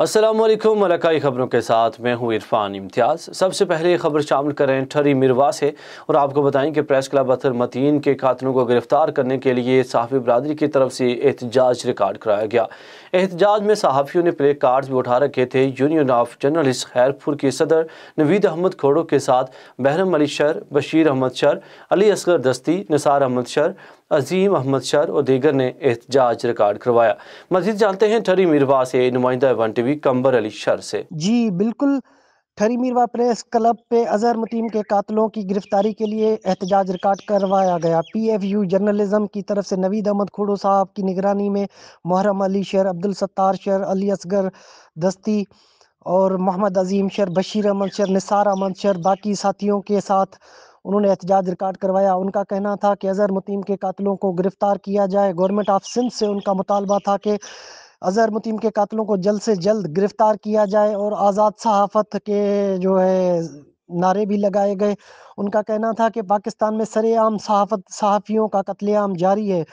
असलम मलकाई खबरों के साथ मैं हूँ इरफान इम्तियाज़ सबसे पहले खबर शामिल करें ठरी मिरवा से और आपको बताएं कि प्रेस क्लब अतर मतीन के कातलों को गिरफ्तार करने के लिए सहाफ़ी बरदरी की तरफ से एहतजाज रिकॉर्ड कराया गया एहतजाज में सहाफ़ियों ने प्ले कार्ड्स भी उठा रखे थे यूनियन ऑफ जर्नलिस्ट खैरपुर के सदर नवीद अहमद खोड़ो के साथ बहरम अली शर बशीर अहमद शर अली असगर दस्ती निसार अहमद शर अजीम अहमद शर और दीगर ने एहतजाज रिकॉर्ड करवाया मजीद जानते हैं ठरी मीरवा से नुमाइंदा one T V Qambar Ali Shar से जी बिल्कुल ठरी मीरवा प्रेस क्लब पे अजहर मतीम के कातलों की गिरफ्तारी के लिए एहतजाज रिकॉर्ड करवाया गया पी एफ यू जर्नलिज्म की तरफ से नवीद अहमद खोड़ो साहब की निगरानी में मुहरम अली शेर अब्दुल सत्तार शेर अली असगर दस्ती और मोहम्मद अजीम शेर बशीर अहमद शेर निसार अहमद शेर बाकी साथियों के साथ उन्होंने एहतजाज रिकॉर्ड करवाया उनका कहना था कि अजहर मुतीम के कातलों को गिरफ्तार किया जाए गवर्नमेंट ऑफ सिंध से उनका मुतालबा था कि अजहर मुतीम के कातलों को जल्द से जल्द गिरफ्तार किया जाए और आज़ाद सहाफ़त के जो है नारे भी लगाए गए उनका कहना था कि पाकिस्तान में सरेआम सहाफ़त सहाफ़ियों का कत्लेआम जारी है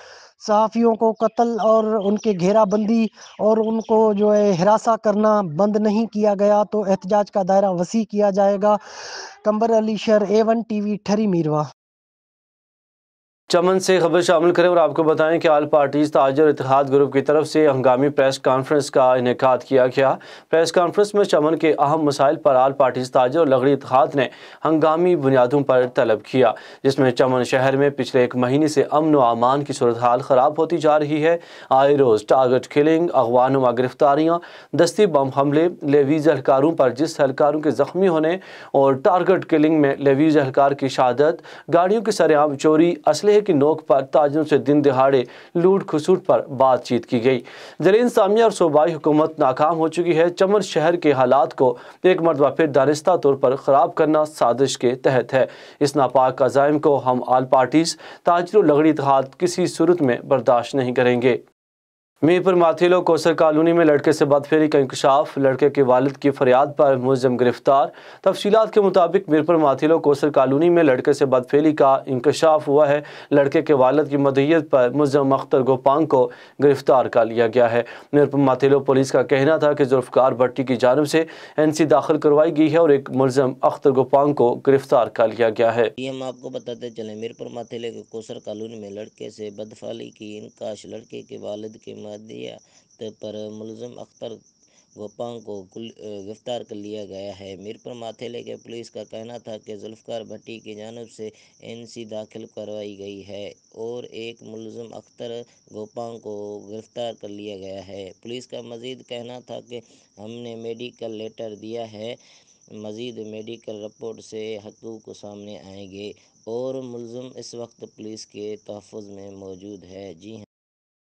सहाफ़ियों को कत्ल और उनके घेराबंदी और उनको जो है हिरासा करना बंद नहीं किया गया तो एहतजाज का दायरा वसी किया जाएगा Qambar Ali Shar A one T V Thari Mirwah Chaman से खबर शामिल करें और आपको बताएं कि आल पार्टीज ताजर इतिहाद ग्रुप की तरफ से हंगामी प्रेस कॉन्फ्रेंस का इनका किया गया प्रेस कॉन्फ्रेंस में चमन के अहम मसाइल पर आल पार्टीज ताजर और लगड़ी इतिहाद ने हंगामी बुनियादों पर तलब किया जिसमें चमन शहर में पिछले एक महीने से अमन व अमान की सूरत हाल ख़राब होती जा रही है आए रोज़ टारगेट किलिंग अगवान नुमा गिरफ्तारियाँ दस्ती बम हमले लेवीज़ अहलकारों पर जिस अहलकारों के ज़ख्मी होने और टारगेट किलिंग में लेवीज़ अहलकार की शहादत गाड़ियों की सरेआम चोरी असले है कि नोक पर ताजरों से दिन दिहाड़े लूट खसूट पर बातचीत की गई जरिए इंसामिया और सूबाई हुकूमत नाकाम हो चुकी है चमन शहर के हालात को एक मरतबा फिर दानिस्ता तौर पर ख़राब करना साजिश के तहत है इस नापाक अजायम को हम आल पार्टीज़ ताजर लगड़ी इतिहाद किसी सूरत में बर्दाश्त नहीं करेंगे मीरपुर माथीलो कोसर कॉलोनी में लड़के से बदफेरी का इंकशाफ लड़के के वालिद की फरियाद पर मुलजम गिरफ्तार तफसीत के मुताबिक मीरपुर माथिलो कोसर कॉलोनी में लड़के से बदफेरी का इंकशाफ हुआ है लड़के के वालद की मदयत पर मुलजम अख्तर गोपांग को गिरफ्तार कर लिया गया है मीरपुर माथिलो पुलिस का कहना था कि जुल्फकार भट्टी की जानब से एन सी दाखिल करवाई गई है और एक मुलजम अख्तर गोपांग को गिरफ्तार कर लिया गया है ये हम आपको बताते चले मीरपुर माथीले कोसर कॉलोनी में लड़के से बदफाली की लड़के के वालद के दिया तो पर मुलजम अख्तर गोपांग को गिरफ्तार कर लिया गया है मीरपुर माथेले के पुलिस का कहना था कि जुल्फकार भट्टी की जानब से एनसी दाखिल करवाई गई है और एक मुलजम अख्तर गोपांग को गिरफ्तार कर लिया गया है पुलिस का मजीद कहना था कि हमने मेडिकल लेटर दिया है मजीद मेडिकल रिपोर्ट से हकूक को सामने आएंगे और मुलम इस वक्त पुलिस के तहफ़ में मौजूद है जी हाँ।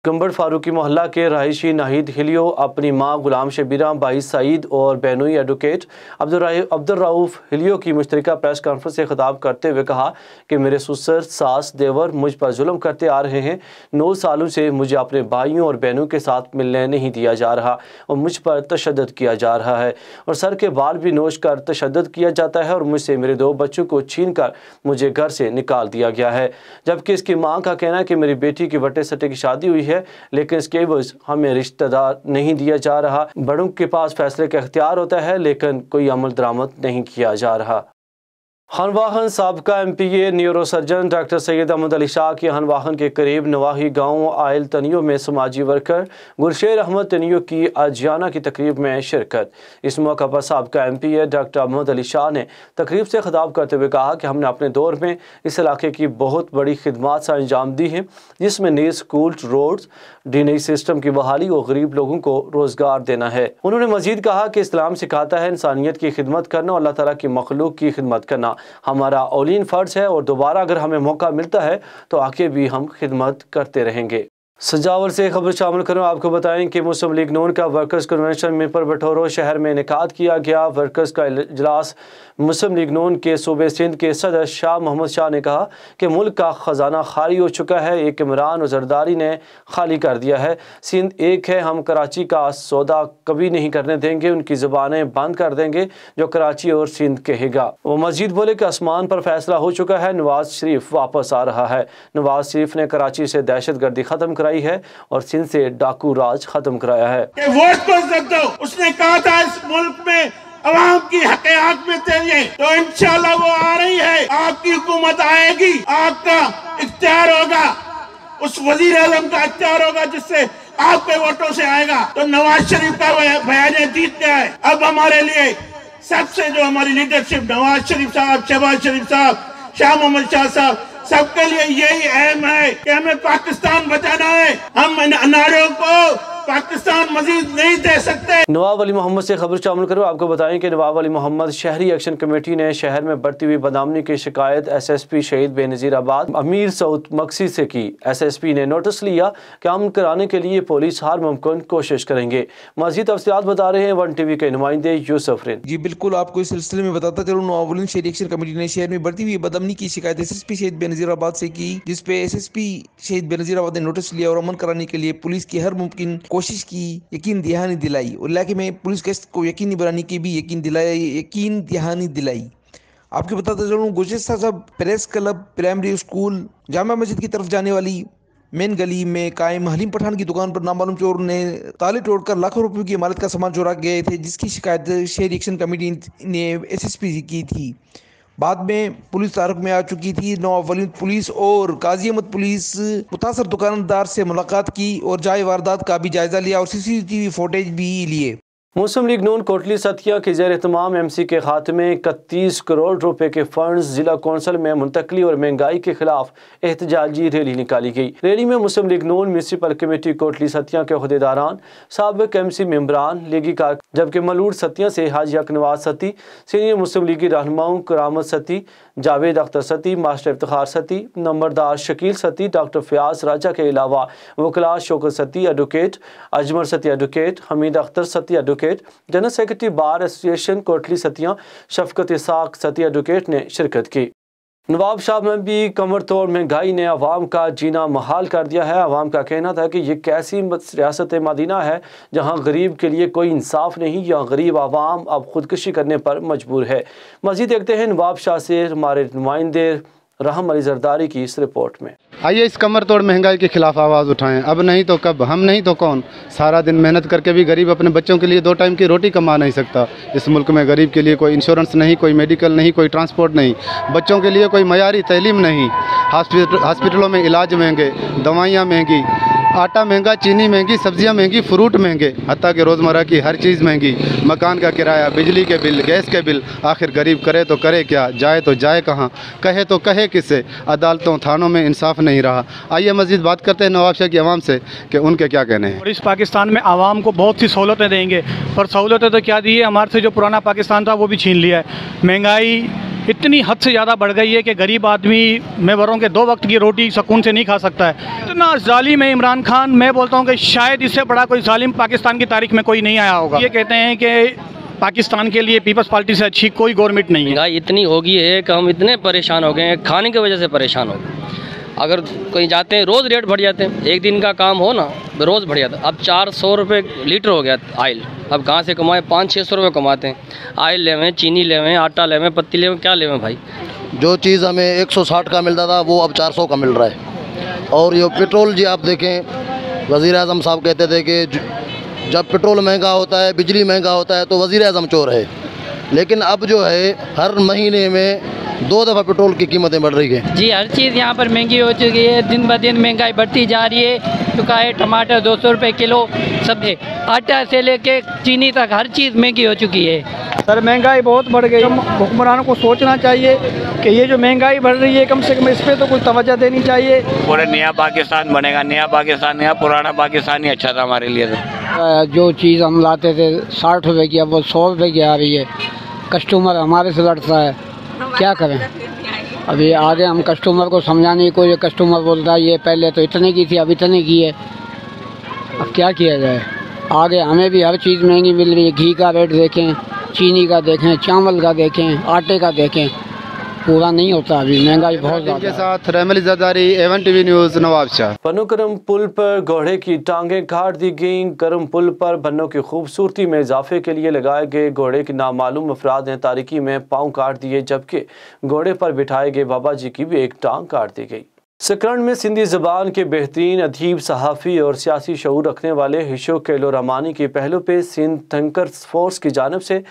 कंबर फारूकी मोहल्ला के रहायशी नाहिद हिलियो अपनी माँ गुलाम शबीरा भाई सईद और बैनूई एडवोकेट अब्दुलरऊफ़ हिलियो की मुश्तरक प्रेस कॉन्फ्रेंस से खिताब करते हुए कहा कि मेरे सुसर सास देवर मुझ पर जुल्म करते आ रहे हैं नौ सालों से मुझे अपने भाइयों और बहनों के साथ मिलने नहीं दिया जा रहा और मुझ पर तशद किया जा रहा है और सर के बाल भी नोच कर तशद किया जाता है और मुझसे मेरे दो बच्चों को छीन कर मुझे घर से निकाल दिया गया है जबकि इसकी माँ का कहना है कि मेरी बेटी की वटे सटे की शादी हुई है है लेकिन इसके बज हमें रिश्तेदार नहीं दिया जा रहा बड़ों के पास फैसले का अख्तियार होता है लेकिन कोई अमल दरामद नहीं किया जा रहा हनवाहन सबका M P A neuro surgeon doctor Syed Ahmed Ali Shah की हनवाहन के करीब नवाही गाँव आयल तनियों में समाजी वर्कर गुरशेर अहमद तनियो की अजियाना की तकरीब में शिरकत इस मौके पर सबका M P A doctor Ahmed Ali Shah ने तकरीब से खिताब करते हुए कहा कि हमने अपने दौर में इस इलाके की बहुत बड़ी खिदमत से अंजाम दी है जिसमें नए स्कूल रोड ड्रेनेज सिस्टम की बहाली और गरीब लोगों को रोज़गार देना है उन्होंने मजीद कहा कि इस्लाम सिखाता है इंसानियत की खिदमत करना और अल्लाह तला की मखलूक की खिदमत करना हमारा अलिन फ़र्ज़ है और दोबारा अगर हमें मौका मिलता है तो आके भी हम खिदमत करते रहेंगे सजावल से खबर शामिल करूँ आपको बताएं कि मुस्लिम लीग नून का वर्कर्स कन्वेंशन में पर शहर में इनका किया गया वर्कर्स का इजलास मुस्लिम लीग नून के सूबे सिंध के सदर शाह मोहम्मद शाह ने कहा कि मुल्क का ख़जाना खाली हो चुका है एक इमरान और जरदारी ने खाली कर दिया है सिंध एक है हम कराची का सौदा कभी नहीं करने देंगे उनकी ज़ुबानें बंद कर देंगे जो कराची और सिंध कहेगा वो मजीद बोले कि आसमान पर फैसला हो चुका है नवाज शरीफ वापस आ रहा है नवाज शरीफ ने कराची से दहशत गर्दी ख़त्म कराई कराई है और सिंध से डाकू राज खत्म कराया है उसने कहा था इस मुल्क में आवाम की में तो इंशाल्लाह वो आ रही है आपकी हुकूमत आएगी आपका इख्तियार होगा उस वजीर आलम का अख्तियार होगा जिससे आपके वोटों से आएगा तो नवाज शरीफ का बयान जीत गया है अब हमारे लिए सबसे जो हमारी लीडरशिप नवाज शरीफ साहब शहबाज शरीफ साहब शाह मोहम्मद शाह साहब सबके लिए यही अहम है कि हमें पाकिस्तान बचाना है हम अनारों को पाकिस्तान मजीद नहीं दे सकते नवाब अली मोहम्मद से खबर शामिल करो आपको बताएं कि नवाब अली मोहम्मद शहरी एक्शन कमेटी ने शहर में बढ़ती हुई बदामनी की शिकायत एस एस पी शहीद बेनजीर आबाद अमीर सऊद मक्सी से की एस एस पी ने नोटिस लिया अमन कराने के लिए पुलिस हर मुमकिन कोशिश करेंगे मजीद तफसलत बता रहे हैं वन टी वी के नुमाइंदे यूसफ रिन जी बिल्कुल आपको इस सिलसिले में बताता चलो नवाब शहरी एक्शन कमेटी ने शहर में बढ़ती हुई बदमनी की शिकायत एस एस पी शहीद बेनजीर आबाद से की जिसपे एस एस पी शहीद बेनजीर आबाद ने नोटिस लिया और अमन कराने के लिए पुलिस की हर मुमकिन कोशिश की यकीन दहानी दिलाई और लाके मैं पुलिस केस को यकीनी बनाने की भी यकीन दिलाई यकीन दहानी दिलाई आपको बताता चलूँ गुजस्ता सब प्रेस क्लब प्राइमरी स्कूल जामा मस्जिद की तरफ जाने वाली मेन गली में कायम हलीम पठान की दुकान पर नामालूम चोर ने ताले तोड़कर लाखों रुपयों की इमारत का सामान चोरा गए थे जिसकी शिकायत शहरी एक्शन कमेटी ने एसएसपी की थी बाद में पुलिस तारक में आ चुकी थी नौ पुलिस और काजी अहमद पुलिस मुतासर दुकानदार से मुलाकात की और जाए वारदात का भी जायजा लिया और सीसीटीवी फुटेज भी लिए मुस्लिम लीग नून कोटली सतिया के जैर एहतमाम एम सी के खात्मे इकतीस करोड़ रुपए के फंड जिला कौंसल में मुंतकली और महंगाई के खिलाफ एहतजाजी रैली निकाली गई रैली में मुस्लिम लीग नून म्यूनसिपल कमेटी कोटली सतिया के अहदेदारान सबक एम सी मम्बरान लीगी कार जबकि मलूर सतिया से हाजी अकनवाज सती सीनियर मुस्लिम लीगी रहनुमाओं करामत सती जावेद अख्तर सती मास्टर इफ्तार सती नंबरदार शकील सती डॉक्टर फयाज राजा के अलावा वकला Shaukat Satti advocate Ajmar Satti advocate Hameed Akhtar Satti advocate advocate general secretary bar association Kotli Sattian Shafqat Isaac सती एडवोकेट ने शिरकत की नवाब साहब में भी कमर तोड़ महंगाई ने अवाम का जीना महाल कर दिया है अवाम का कहना था कि ये कैसी रियासत मदीना है जहाँ गरीब के लिए कोई इंसाफ नहीं या गरीब आवाम अब खुदकशी करने पर मजबूर है मजीद देखते हैं नवाब शाह से हमारे नुमाइंदे रहम अली जरदारी की इस रिपोर्ट में आइए इस कमर तोड़ महंगाई के खिलाफ आवाज़ उठाएं अब नहीं तो कब हम नहीं तो कौन सारा दिन मेहनत करके भी गरीब अपने बच्चों के लिए दो टाइम की रोटी कमा नहीं सकता इस मुल्क में गरीब के लिए कोई इंश्योरेंस नहीं कोई मेडिकल नहीं कोई ट्रांसपोर्ट नहीं बच्चों के लिए कोई मयारी तलीम नहीं हॉस्पिटलों में इलाज महंगे दवाइयाँ महंगी आटा महंगा चीनी महंगी सब्जियां महंगी फ्रूट महंगे हत्या के रोज़मर्रा की हर चीज़ महंगी मकान का किराया बिजली के बिल गैस के बिल आखिर गरीब करे तो करे क्या जाए तो जाए कहाँ कहे तो कहे किससे अदालतों थानों में इंसाफ नहीं रहा आइए मजीद बात करते हैं नवाब शाह की आवाम से कि उनके क्या कहने हैं और इस पाकिस्तान में आवाम को बहुत सी सहूलतें देंगे पर सहूलतें तो क्या दी है हमारे से जो पुराना पाकिस्तान था वो भी छीन लिया है महंगाई इतनी हद से ज़्यादा बढ़ गई है कि गरीब आदमी मैं के दो वक्त की रोटी सकून से नहीं खा सकता है इतना जालिम है इमरान खान मैं बोलता हूँ कि शायद इससे बड़ा कोई जालिम पाकिस्तान की तारीख में कोई नहीं आया होगा ये कहते हैं कि पाकिस्तान के लिए पीपल्स पार्टी से अच्छी कोई गवर्नमेंट नहीं है इतनी होगी है कि हम इतने परेशान हो गए हैं खाने की वजह से परेशान हो गए अगर कहीं जाते हैं रोज़ रेट बढ़ जाते हैं एक दिन का काम हो ना रोज़ बढ़िया था अब चार सौ रुपये लीटर हो गया आयल अब कहाँ से कमाए पाँच छः सौ रुपये कमाते हैं आयल ले लेवें चीनी लेवें आटा लेवें पत्ती लेवें क्या लेवें भाई जो चीज़ हमें एक सौ साठ का मिलता था वो अब चार सौ का मिल रहा है और ये पेट्रोल जी आप देखें वज़ी अजम साहब कहते थे कि जब पेट्रोल महंगा होता है बिजली महंगा होता है तो वज़ी अजम चोर है लेकिन अब जो है हर महीने में दो दफ़ा पेट्रोल की कीमतें बढ़ रही है जी हर चीज़ यहाँ पर महंगी हो चुकी है दिन ब दिन महंगाई बढ़ती जा रही है चुका है टमाटर दो सौ रुपये किलो सब्जी आटा से लेके चीनी तक हर चीज़ महंगी हो चुकी है सर महंगाई बहुत बढ़ गई हुक्मरानों को सोचना चाहिए कि ये जो महंगाई बढ़ रही है कम से कम इस पर तो कुछ तवज्जो देनी चाहिए पूरा नया पाकिस्तान बनेगा नया पाकिस्तान नया पुराना पाकिस्तान ही अच्छा था हमारे लिए तो। जो चीज़ हम लाते थे साठ रुपये की अब वो सौ रुपये की आ रही है कस्टमर हमारे से लड़ता है क्या करें अभी आगे हम कस्टमर को समझाने की कोई कस्टमर बोलता है ये पहले तो इतने की थी अब इतने की है अब क्या किया जाए आगे हमें भी हर चीज़ महंगी मिल रही है घी का रेट देखें चीनी का देखें चावल का देखें आटे का देखें पूरा नहीं होता अभी महंगाई बहुत ज़्यादा के साथ एवन टीवी न्यूज नवाबशाह बनो करम पुल पर घोड़े की टांगे काट दी गई करम पुल पर बनो की खूबसूरती में इजाफे के लिए लगाए गए घोड़े के नामालूम अफराद ने तारीखी में पाँव काट दिए जबकि घोड़े पर बिठाए गए बाबा जी की भी एक टांग काट दी गई सकरण में सिंधी ज़बान के बेहतरीन अदीब सहाफ़ी और सियासी शूर रखने वाले हिशो कैलो के की पहलू पे सिंध थंकर फोर्स की जानब से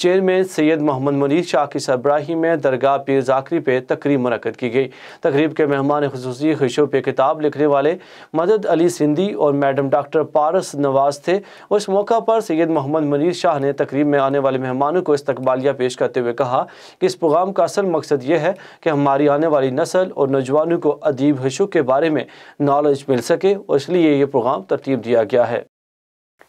चेयरमैन सैयद मोहम्मद मनीर शाह की सरबराही में दरगाह पीर जाकरी पे तकरीब मनकद की गई तकरीब के मेहमान खसूस खुशों पर किताब लिखने वाले मदद अली सिंधी और मैडम डॉक्टर पारस नवाज थे उस मौका पर सैयद मोहम्मद मनीर शाह ने तकरीब में आने वाले मेहमानों को इस्तबालिया पेश करते हुए कहा कि इस प्रोग्राम का असल मकसद यह है कि हमारी आने वाली नस्ल और नौजवानों को अदीब हशु के बारे में नॉलेज मिल सके और इसलिए ये प्रोग्राम तरतीब दिया गया है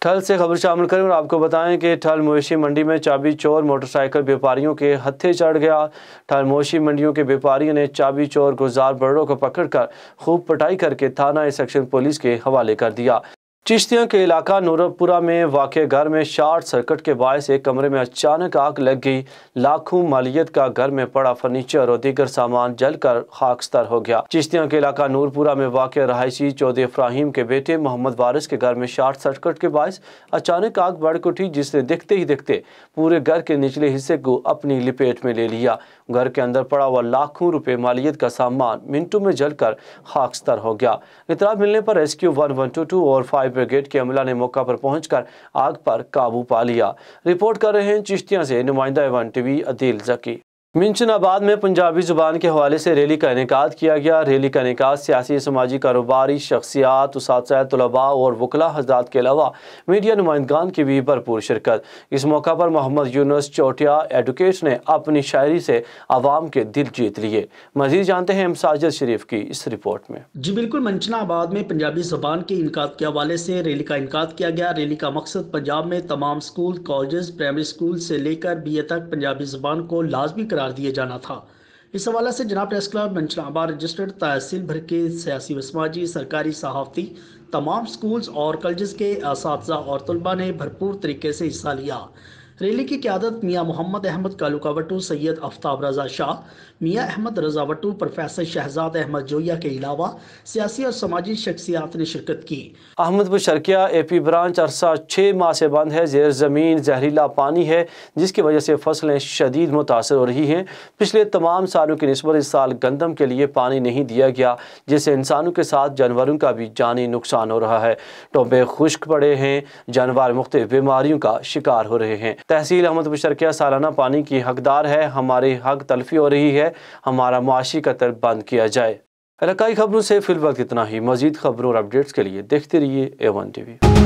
ठल से खबर शामिल करें और आपको बताएं कि ठल मवेशी मंडी में चाबी चोर मोटरसाइकिल व्यापारियों के हत्थे चढ़ गया ठल मवेशी मंडियों के व्यापारियों ने चाबी चोर गुजार बर्डों को पकड़कर खूब पटाई करके थाना सेक्शन पुलिस के हवाले कर दिया चिश्तिया के इलाका नूरपुरा में वाक़ घर में शार्ट सर्किट के बायस एक कमरे में अचानक आग लग गई लाखों मालियत का घर में पड़ा फर्नीचर और दीगर सामान जलकर खाकस्तर हो गया चिश्तिया के इलाका नूरपुरा में वाक़ रहायशी चौधरी इफ्राहिम के बेटे मोहम्मद वारिस के घर में शार्ट सर्किट के बायस अचानक आग बढ़ उठी जिसने दिखते ही दिखते पूरे घर के निचले हिस्से को अपनी लपेट में ले लिया घर के अंदर पड़ा हुआ लाखों रुपए मालियत का सामान मिनटों में जलकर खाकस्तर हो गया इतना मिलने पर rescue one one two two और फायर ब्रिगेड के अमला ने मौका पर पहुंचकर आग पर काबू पा लिया रिपोर्ट कर रहे हैं चिश्तियाँ से नुमाइंदा टी टीवी अदील जकी मिंचनाबाद में पंजाबी ज़ुबान के हवाले से रैली का इनका किया गया रैली का इनका सियासी समाजी कारोबारी शख्सियात तलबा और वकला हजरात के अलावा मीडिया नुमाइंदान की भी भरपूर शिरकत इस मौका पर मोहम्मद यूनस चौटिया एडवोकेट ने अपनी शायरी से आवाम के दिल जीत लिए मजीद जानते हैं हम साजिद शरीफ की इस रिपोर्ट में जी बिल्कुल मंचनाबाद में पंजाबी ज़ुबान के इनका के हवाले से रैली का इनका किया गया रैली का मकसद पंजाब में तमाम स्कूल कॉलेज प्राइमरी स्कूल से लेकर बी ए तक पंजाबी ज़ुबान को लाजमी करार दिए जाना था इस हवाले से जनाब प्रेस क्लब मंचनाबा रजिस्टर्ड तहसील भर के सियासी व समाजी सरकारी सहाफ़ती तमाम स्कूल्स और कॉलेज के इस और तलबा ने भरपूर तरीके से हिस्सा लिया रैली की क्यादत मियाँ मोहम्मद अहमद कालुकावटू सैयद आफ्ताब रजा शाह मियाँ अहमद रज़ावटू प्रोफेसर शहजाद अहमद जोया के अलावा सियासी और समाजी शख्सियात ने शिरकत की अहमद बशरकिया ए पी ब्रांच अरसा छः माह से बंद है जेर ज़मीन जहरीला पानी है जिसकी वजह से फसलें शदीद मुतासर हो रही हैं पिछले तमाम सालों की नस्बत इस साल गंदम के लिए पानी नहीं दिया गया जिससे इंसानों के साथ जानवरों का भी जानी नुकसान हो रहा है टोबे खुश्क पड़े हैं जानवर मुख्त बीमारियों का शिकार हो रहे हैं तहसील अहमद बशरकिया सालाना पानी की हकदार है हमारे हक तलफी हो रही है हमारा मुआशी कतल बंद किया जाए इलाकई खबरों से फिलवक्त इतना ही मजीद खबरों और अपडेट्स के लिए देखते रहिए ए वन टी वी